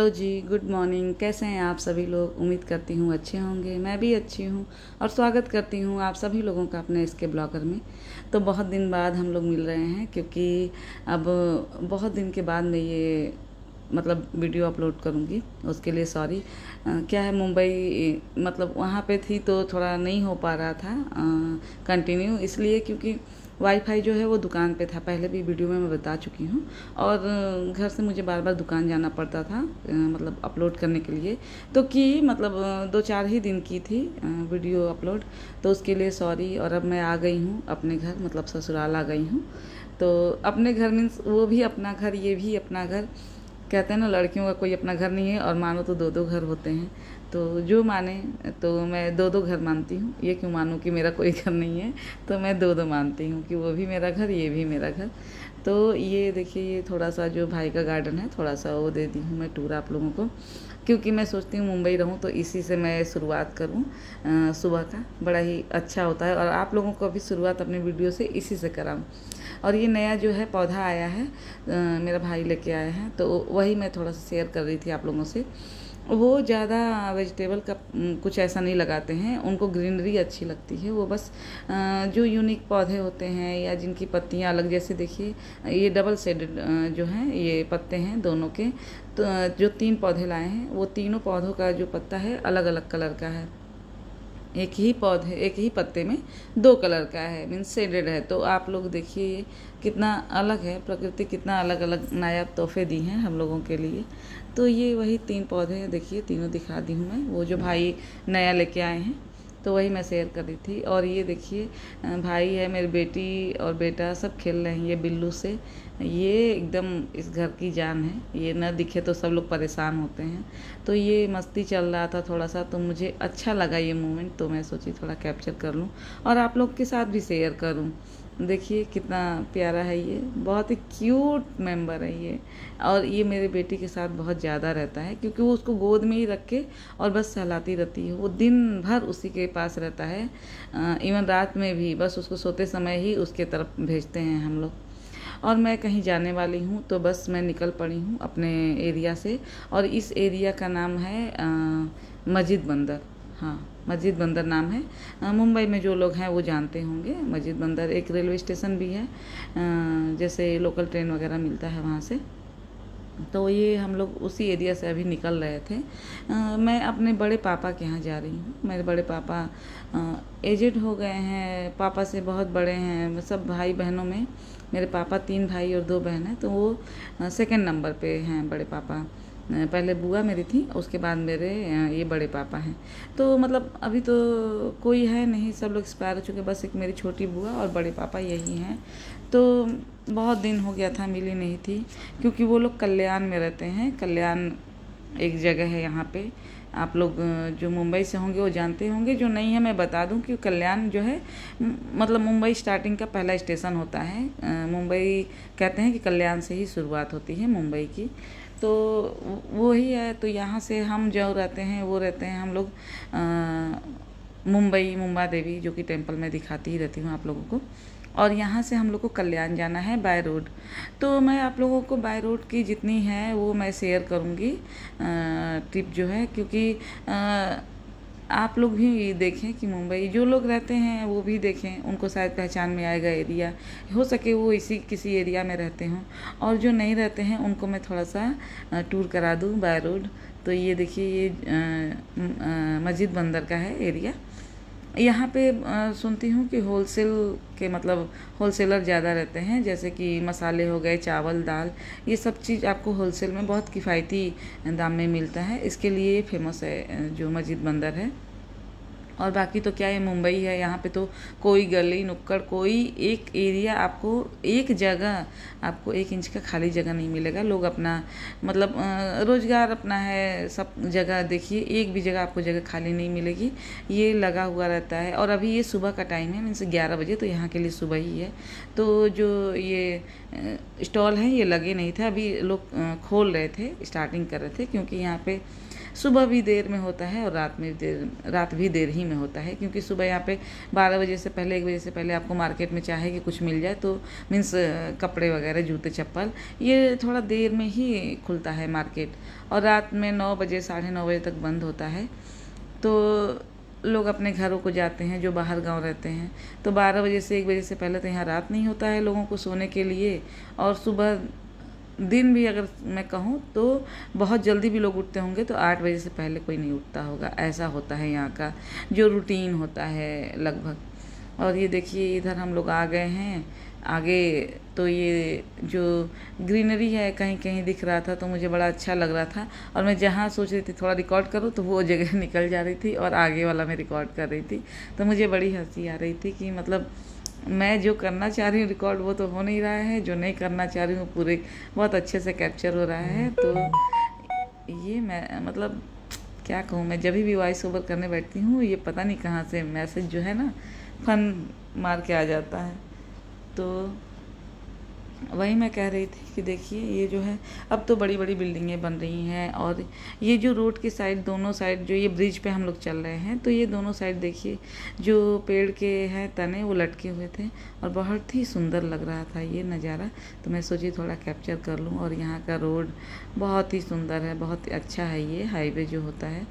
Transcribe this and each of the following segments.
hello जी good morning कैसे हैं आप सभी लोग उम्मीद करती हूँ अच्छे होंगे मैं भी अच्छी हूँ और स्वागत करती हूँ आप सभी लोगों का अपने इसके ब्लॉगर में तो बहुत दिन बाद हम लोग मिल रहे हैं क्योंकि अब बहुत दिन के बाद मैं ये मतलब वीडियो अपलोड करूँगी उसके लिए सॉरी क्या है मुंबई मतलब वहाँ पे थी तो थोड़ा नहीं हो पा रहा था कंटिन्यू इसलिए क्योंकि वाईफाई जो है वो दुकान पे था पहले भी वीडियो में मैं बता चुकी हूँ और घर से मुझे बार बार दुकान जाना पड़ता था मतलब अपलोड करने के लिए तो की मतलब दो चार ही दिन की थी वीडियो अपलोड तो उसके लिए सॉरी और अब मैं आ गई हूँ अपने घर मतलब ससुराल आ गई हूँ तो अपने घर मीन्स वो भी अपना घर ये भी अपना घर कहते हैं ना लड़कियों का कोई अपना घर नहीं है और मानो तो दो दो घर होते हैं तो जो माने तो मैं दो दो घर मानती हूँ ये क्यों मानूँ कि मेरा कोई घर नहीं है तो मैं दो दो मानती हूँ कि वो भी मेरा घर ये भी मेरा घर तो ये देखिए ये थोड़ा सा जो भाई का गार्डन है थोड़ा सा वो दे दी हूँ मैं टूर आप लोगों को क्योंकि मैं सोचती हूँ मुंबई रहूँ तो इसी से मैं शुरुआत करूँ सुबह का बड़ा ही अच्छा होता है और आप लोगों को भी शुरुआत अपने वीडियो से इसी से कराऊँ और ये नया जो है पौधा आया है आ, मेरा भाई लेके आया है तो वही मैं थोड़ा सा शेयर कर रही थी आप लोगों से वो ज़्यादा वेजिटेबल का कुछ ऐसा नहीं लगाते हैं उनको ग्रीनरी अच्छी लगती है वो बस जो यूनिक पौधे होते हैं या जिनकी पत्तियाँ अलग जैसे देखिए ये डबल सेडेड जो हैं ये पत्ते हैं दोनों के तो जो तीन पौधे लाए हैं वो तीनों पौधों का जो पत्ता है अलग अलग कलर का है एक ही पौधे एक ही पत्ते में दो कलर का है मीन्स सेडेड है तो आप लोग देखिए कितना अलग है प्रकृति कितना अलग अलग नायाब तोहफे दी हैं हम लोगों के लिए तो ये वही तीन पौधे देखिए तीनों दिखा दी हूँ मैं वो जो भाई नया लेके आए हैं तो वही मैं शेयर कर रही थी और ये देखिए भाई है मेरी बेटी और बेटा सब खेल रहे हैं ये बिल्लू से ये एकदम इस घर की जान है ये ना दिखे तो सब लोग परेशान होते हैं तो ये मस्ती चल रहा था थोड़ा सा तो मुझे अच्छा लगा ये मोमेंट तो मैं सोची थोड़ा कैप्चर कर लूँ और आप लोग के साथ भी शेयर करूँ देखिए कितना प्यारा है ये बहुत ही क्यूट मेंबर है ये और ये मेरे बेटी के साथ बहुत ज़्यादा रहता है क्योंकि वो उसको गोद में ही रख के और बस सहलाती रहती है वो दिन भर उसी के पास रहता है इवन रात में भी बस उसको सोते समय ही उसके तरफ भेजते हैं हम लोग और मैं कहीं जाने वाली हूँ तो बस मैं निकल पड़ी हूँ अपने एरिया से और इस एरिया का नाम है मस्जिद बंदर हाँ मस्जिद बंदर नाम है मुंबई में जो लोग हैं वो जानते होंगे मस्जिद बंदर एक रेलवे स्टेशन भी है जैसे लोकल ट्रेन वगैरह मिलता है वहाँ से तो ये हम लोग उसी एरिया से अभी निकल रहे थे आ, मैं अपने बड़े पापा के यहाँ जा रही हूँ मेरे बड़े पापा एजेड हो गए हैं पापा से बहुत बड़े हैं सब भाई बहनों में मेरे पापा तीन भाई और दो बहन हैं तो वो सेकंड नंबर पे हैं बड़े पापा पहले बुआ मेरी थी उसके बाद मेरे ये बड़े पापा हैं तो मतलब अभी तो कोई है नहीं सब लोग एक्सपायर हो चुके बस एक मेरी छोटी बुआ और बड़े पापा यही हैं तो बहुत दिन हो गया था मिली नहीं थी क्योंकि वो लोग कल्याण में रहते हैं कल्याण एक जगह है यहाँ पे आप लोग जो मुंबई से होंगे वो जानते होंगे जो नहीं है मैं बता दूं कि कल्याण जो है मतलब मुंबई स्टार्टिंग का पहला स्टेशन होता है मुंबई कहते हैं कि कल्याण से ही शुरुआत होती है मुंबई की तो वही है तो यहाँ से हम जो रहते हैं वो रहते हैं हम लोग मुंबई मुंबा देवी जो कि टेम्पल में दिखाती ही रहती हूँ आप लोगों को और यहाँ से हम लोग को कल्याण जाना है बाय रोड तो मैं आप लोगों को बाय रोड की जितनी है वो मैं शेयर करूँगी ट्रिप जो है क्योंकि आ, आप लोग भी देखें कि मुंबई जो लोग रहते हैं वो भी देखें उनको शायद पहचान में आएगा एरिया हो सके वो इसी किसी एरिया में रहते हों और जो नहीं रहते हैं उनको मैं थोड़ा सा टूर करा दूँ बाय रोड तो ये देखिए ये मस्जिद बंदर का है एरिया यहाँ पे सुनती हूँ कि होलसेल के मतलब होलसेलर ज़्यादा रहते हैं जैसे कि मसाले हो गए चावल दाल ये सब चीज़ आपको होलसेल में बहुत किफ़ायती दाम में मिलता है इसके लिए फेमस है जो मस्जिद बंदर है और बाकी तो क्या है मुंबई है यहाँ पे तो कोई गली नुक्कड़ कोई एक एरिया आपको एक जगह आपको एक इंच का खाली जगह नहीं मिलेगा लोग अपना मतलब रोज़गार अपना है सब जगह देखिए एक भी जगह आपको जगह खाली नहीं मिलेगी ये लगा हुआ रहता है और अभी ये सुबह का टाइम है मीनस ग्यारह बजे तो यहाँ के लिए सुबह ही है तो जो ये स्टॉल है ये लगे नहीं थे अभी लोग खोल रहे थे स्टार्टिंग कर रहे थे क्योंकि यहाँ पे सुबह भी देर में होता है और रात में देर रात भी देर ही में होता है क्योंकि सुबह यहाँ पे बारह बजे से पहले एक बजे से पहले आपको मार्केट में चाहे कि कुछ मिल जाए तो मीन्स कपड़े वगैरह जूते चप्पल ये थोड़ा देर में ही खुलता है मार्केट और रात में नौ बजे साढ़े नौ बजे तक बंद होता है तो लोग अपने घरों को जाते हैं जो बाहर गांव रहते हैं तो बारह बजे से एक बजे से पहले तो यहाँ रात नहीं होता है लोगों को सोने के लिए और सुबह दिन भी अगर मैं कहूँ तो बहुत जल्दी भी लोग उठते होंगे तो आठ बजे से पहले कोई नहीं उठता होगा ऐसा होता है यहाँ का जो रूटीन होता है लगभग और ये देखिए इधर हम लोग आ गए हैं आगे तो ये जो ग्रीनरी है कहीं कहीं दिख रहा था तो मुझे बड़ा अच्छा लग रहा था और मैं जहाँ सोच रही थी थोड़ा रिकॉर्ड करूँ तो वो जगह निकल जा रही थी और आगे वाला मैं रिकॉर्ड कर रही थी तो मुझे बड़ी हंसी आ रही थी कि मतलब मैं जो करना चाह रही हूँ रिकॉर्ड वो तो हो नहीं रहा है जो नहीं करना चाह रही हूँ पूरे बहुत अच्छे से कैप्चर हो रहा है तो ये मैं मतलब क्या कहूँ मैं जब भी वॉइस ओवर करने बैठती हूँ ये पता नहीं कहाँ से मैसेज जो है ना फन मार के आ जाता है तो वही मैं कह रही थी कि देखिए ये जो है अब तो बड़ी बड़ी बिल्डिंगें बन रही हैं और ये जो रोड की साइड दोनों साइड जो ये ब्रिज पे हम लोग चल रहे हैं तो ये दोनों साइड देखिए जो पेड़ के हैं तने वो लटके हुए थे और बहुत ही सुंदर लग रहा था ये नज़ारा तो मैं सोची थोड़ा कैप्चर कर लूँ और यहाँ का रोड बहुत ही सुंदर है बहुत अच्छा है ये हाईवे जो होता है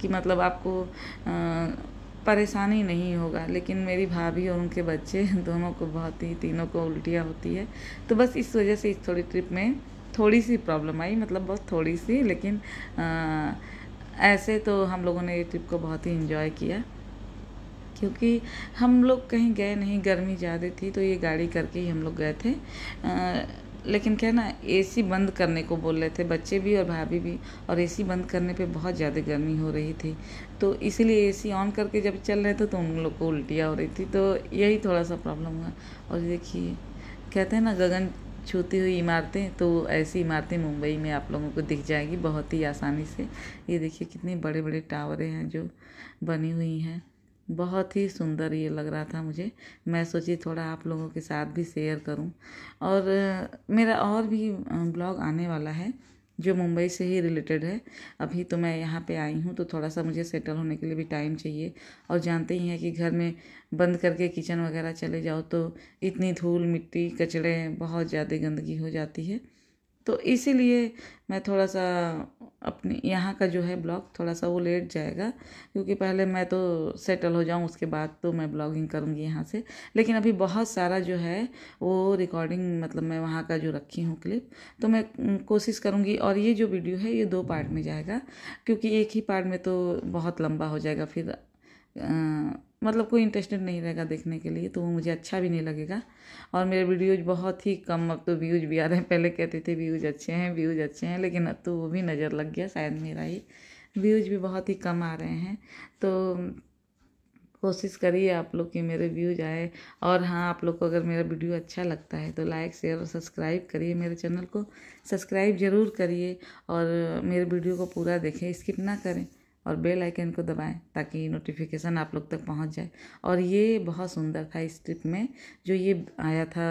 कि मतलब आपको आ, परेशानी नहीं होगा लेकिन मेरी भाभी और उनके बच्चे दोनों को बहुत ही तीनों को उल्टियाँ होती है तो बस इस वजह से इस थोड़ी ट्रिप में थोड़ी सी प्रॉब्लम आई मतलब बहुत थोड़ी सी लेकिन आ, ऐसे तो हम लोगों ने ये ट्रिप को बहुत ही इन्जॉय किया क्योंकि हम लोग कहीं गए नहीं गर्मी ज़्यादा थी तो ये गाड़ी करके ही हम लोग गए थे आ, लेकिन क्या ना ए बंद करने को बोल रहे थे बच्चे भी और भाभी भी और ए बंद करने पे बहुत ज़्यादा गर्मी हो रही थी तो इसीलिए ए ऑन करके जब चल रहे थे तो उन लोग को उल्टियाँ हो रही थी तो यही थोड़ा सा प्रॉब्लम हुआ और देखिए कहते हैं ना गगन छूती हुई इमारतें तो ऐसी इमारतें मुंबई में आप लोगों को दिख जाएगी बहुत ही आसानी से ये देखिए कितने बड़े बड़े टावरें हैं जो बनी हुई हैं बहुत ही सुंदर ये लग रहा था मुझे मैं सोची थोड़ा आप लोगों के साथ भी शेयर करूं और मेरा और भी ब्लॉग आने वाला है जो मुंबई से ही रिलेटेड है अभी तो मैं यहाँ पे आई हूँ तो थोड़ा सा मुझे सेटल होने के लिए भी टाइम चाहिए और जानते ही हैं कि घर में बंद करके किचन वगैरह चले जाओ तो इतनी धूल मिट्टी कचड़े बहुत ज़्यादा गंदगी हो जाती है तो इसीलिए मैं थोड़ा सा अपने यहाँ का जो है ब्लॉग थोड़ा सा वो लेट जाएगा क्योंकि पहले मैं तो सेटल हो जाऊँ उसके बाद तो मैं ब्लॉगिंग करूँगी यहाँ से लेकिन अभी बहुत सारा जो है वो रिकॉर्डिंग मतलब मैं वहाँ का जो रखी हूँ क्लिप तो मैं कोशिश करूँगी और ये जो वीडियो है ये दो पार्ट में जाएगा क्योंकि एक ही पार्ट में तो बहुत लंबा हो जाएगा फिर आ, मतलब कोई इंटरेस्टेड नहीं रहेगा देखने के लिए तो वो मुझे अच्छा भी नहीं लगेगा और मेरे वीडियोज बहुत ही कम अब तो व्यूज भी आ रहे हैं पहले कहते थे व्यूज अच्छे हैं व्यूज अच्छे हैं लेकिन अब तो वो भी नज़र लग गया शायद मेरा ही व्यूज भी बहुत ही कम आ रहे हैं तो कोशिश करिए आप लोग कि मेरे व्यूज आए और हाँ आप लोग को अगर मेरा वीडियो अच्छा लगता है तो लाइक शेयर और सब्सक्राइब करिए मेरे चैनल को सब्सक्राइब ज़रूर करिए और मेरे वीडियो को पूरा देखें स्किप ना करें और बेल आइकन को दबाएं ताकि नोटिफिकेशन आप लोग तक पहुंच जाए और ये बहुत सुंदर था इस ट्रिप में जो ये आया था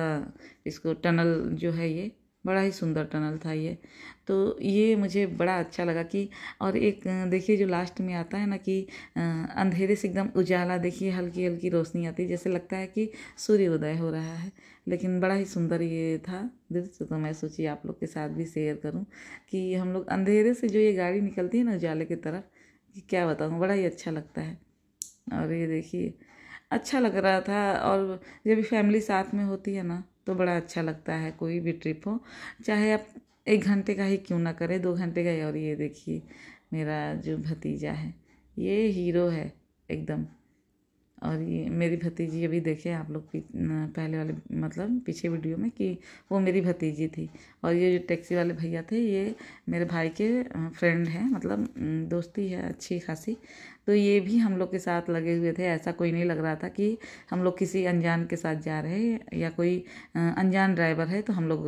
इसको टनल जो है ये बड़ा ही सुंदर टनल था ये तो ये मुझे बड़ा अच्छा लगा कि और एक देखिए जो लास्ट में आता है ना कि अंधेरे से एकदम उजाला देखिए हल्की हल्की रोशनी आती है जैसे लगता है कि सूर्य उदय हो रहा है लेकिन बड़ा ही सुंदर ये था दृश्य तो मैं सोची आप लोग के साथ भी शेयर करूं कि हम लोग अंधेरे से जो ये गाड़ी निकलती है ना उजाले की तरफ क्या बताऊँ बड़ा ही अच्छा लगता है और ये देखिए अच्छा लग रहा था और जब फैमिली साथ में होती है ना तो बड़ा अच्छा लगता है कोई भी ट्रिप हो चाहे आप एक घंटे का ही क्यों ना करें दो घंटे का ही और ये देखिए मेरा जो भतीजा है ये हीरो है एकदम और ये मेरी भतीजी अभी देखे आप लोग पहले वाले मतलब पीछे वीडियो में कि वो मेरी भतीजी थी और ये जो टैक्सी वाले भैया थे ये मेरे भाई के फ्रेंड हैं मतलब दोस्ती है अच्छी खासी तो ये भी हम लोग के साथ लगे हुए थे ऐसा कोई नहीं लग रहा था कि हम लोग किसी अनजान के साथ जा रहे हैं या कोई अनजान ड्राइवर है तो हम लोग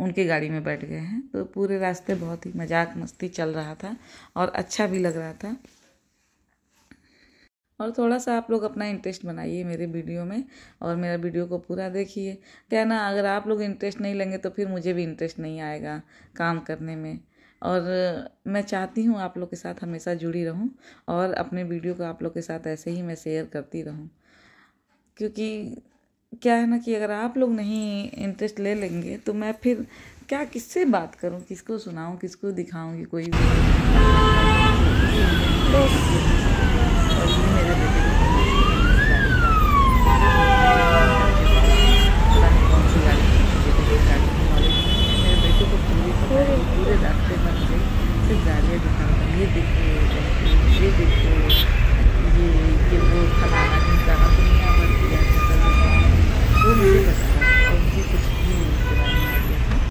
उनके गाड़ी में बैठ गए हैं तो पूरे रास्ते बहुत ही मजाक मस्ती चल रहा था और अच्छा भी लग रहा था और थोड़ा सा आप लोग अपना इंटरेस्ट बनाइए मेरे वीडियो में और मेरा वीडियो को पूरा देखिए क्या ना अगर आप लोग इंटरेस्ट नहीं लेंगे तो फिर मुझे भी इंटरेस्ट नहीं आएगा काम करने में और मैं चाहती हूँ आप लोग के साथ हमेशा जुड़ी रहूँ और अपने वीडियो को आप लोग के साथ ऐसे ही मैं शेयर करती रहूँ क्योंकि क्या है ना कि अगर आप लोग नहीं इंटरेस्ट ले लेंगे तो मैं फिर क्या किससे बात करूँ किसको सुनाऊँ किसको दिखाऊँगी कोई भी देखो ये देखो ये ये वो दुनिया भर की वो मुझे पता और मुझे कुछ भी नहीं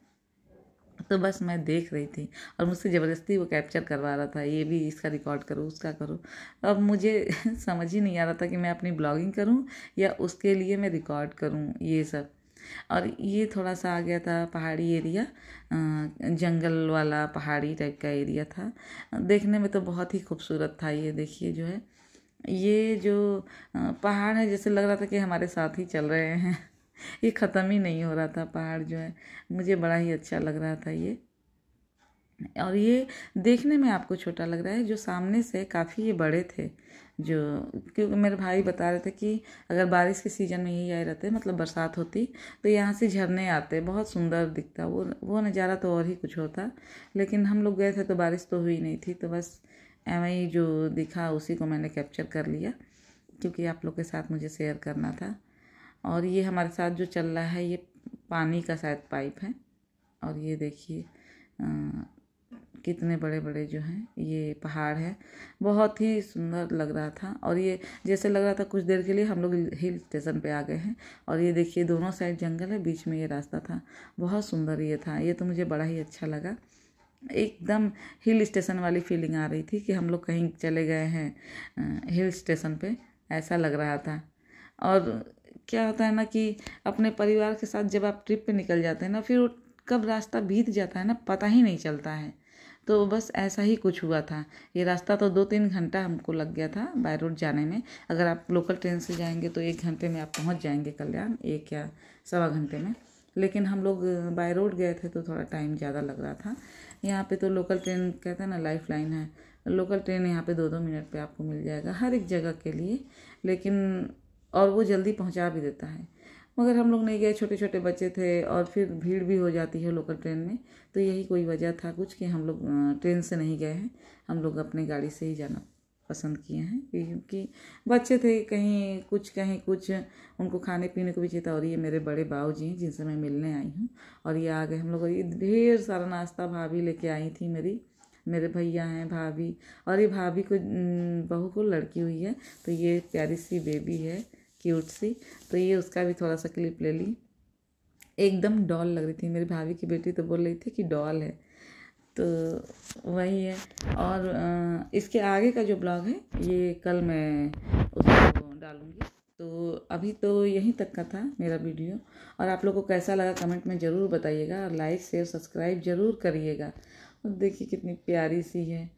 तो बस मैं देख रही थी और मुझसे ज़बरदस्ती वो कैप्चर करवा रहा था ये भी इसका रिकॉर्ड करो उसका करो अब मुझे समझ ही नहीं आ रहा था कि मैं अपनी ब्लॉगिंग करूं या उसके लिए मैं रिकॉर्ड करूं ये सब और ये थोड़ा सा आ गया था पहाड़ी एरिया जंगल वाला पहाड़ी टाइप का एरिया था देखने में तो बहुत ही खूबसूरत था ये देखिए जो है ये जो पहाड़ है जैसे लग रहा था कि हमारे साथ ही चल रहे हैं ये ख़त्म ही नहीं हो रहा था पहाड़ जो है मुझे बड़ा ही अच्छा लग रहा था ये और ये देखने में आपको छोटा लग रहा है जो सामने से काफ़ी ये बड़े थे जो क्योंकि मेरे भाई बता रहे थे कि अगर बारिश के सीज़न में यही आए रहते मतलब बरसात होती तो यहाँ से झरने आते बहुत सुंदर दिखता वो वो नज़ारा तो और ही कुछ होता लेकिन हम लोग गए थे तो बारिश तो हुई नहीं थी तो बस एवं ही जो दिखा उसी को मैंने कैप्चर कर लिया क्योंकि आप लोग के साथ मुझे शेयर करना था और ये हमारे साथ जो चल रहा है ये पानी का शायद पाइप है और ये देखिए कितने बड़े बड़े जो हैं ये पहाड़ है बहुत ही सुंदर लग रहा था और ये जैसे लग रहा था कुछ देर के लिए हम लोग हिल स्टेशन पे आ गए हैं और ये देखिए दोनों साइड जंगल है बीच में ये रास्ता था बहुत सुंदर ये था ये तो मुझे बड़ा ही अच्छा लगा एकदम हिल स्टेशन वाली फीलिंग आ रही थी कि हम लोग कहीं चले गए हैं हिल स्टेशन पे ऐसा लग रहा था और क्या होता है ना कि अपने परिवार के साथ जब आप ट्रिप पे निकल जाते हैं ना फिर कब रास्ता बीत जाता है ना पता ही नहीं चलता है तो बस ऐसा ही कुछ हुआ था ये रास्ता तो दो तीन घंटा हमको लग गया था बाय रोड जाने में अगर आप लोकल ट्रेन से जाएंगे तो एक घंटे में आप पहुँच जाएंगे कल्याण एक या सवा घंटे में लेकिन हम लोग बाय रोड गए थे तो थोड़ा टाइम ज़्यादा लग रहा था यहाँ पे तो लोकल ट्रेन कहते हैं ना लाइफ लाइन है लोकल ट्रेन यहाँ पे दो दो मिनट पे आपको मिल जाएगा हर एक जगह के लिए लेकिन और वो जल्दी पहुँचा भी देता है मगर हम लोग नहीं गए छोटे छोटे बच्चे थे और फिर भीड़ भी हो जाती है लोकल ट्रेन में तो यही कोई वजह था कुछ कि हम लोग ट्रेन से नहीं गए हैं हम लोग अपनी गाड़ी से ही जाना पसंद किए हैं क्योंकि बच्चे थे कहीं कुछ कहीं कुछ उनको खाने पीने को भी चाहिए था और ये मेरे बड़े बाबू जी हैं जिनसे मैं मिलने आई हूँ और ये आ गए हम लोग ये ढेर सारा नाश्ता भाभी लेके आई थी मेरी मेरे भैया हैं भाभी और ये भाभी को बहू को लड़की हुई है तो ये प्यारी सी बेबी है क्यूट सी तो ये उसका भी थोड़ा सा क्लिप ले ली एकदम डॉल लग रही थी मेरी भाभी की बेटी तो बोल रही थी कि डॉल है तो वही है और इसके आगे का जो ब्लॉग है ये कल मैं उसको डालूँगी तो अभी तो यहीं तक का था मेरा वीडियो और आप लोगों को कैसा लगा कमेंट में ज़रूर बताइएगा और लाइक शेयर सब्सक्राइब ज़रूर करिएगा और देखिए कितनी प्यारी सी है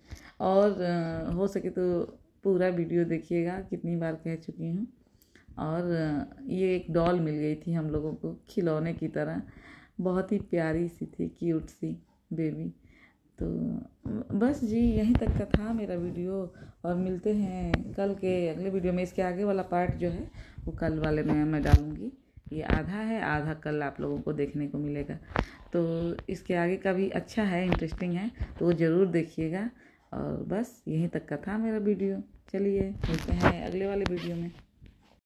और हो सके तो पूरा वीडियो देखिएगा कितनी बार कह चुकी हूँ और ये एक डॉल मिल गई थी हम लोगों को खिलौने की तरह बहुत ही प्यारी सी थी क्यूट सी बेबी तो बस जी यहीं तक का था मेरा वीडियो और मिलते हैं कल के अगले वीडियो में इसके आगे वाला पार्ट जो है वो कल वाले में मैं डालूँगी ये आधा है आधा कल आप लोगों को देखने को मिलेगा तो इसके आगे का भी अच्छा है इंटरेस्टिंग है तो वो ज़रूर देखिएगा और बस यहीं तक का था मेरा वीडियो चलिए मिलते हैं अगले वाले वीडियो में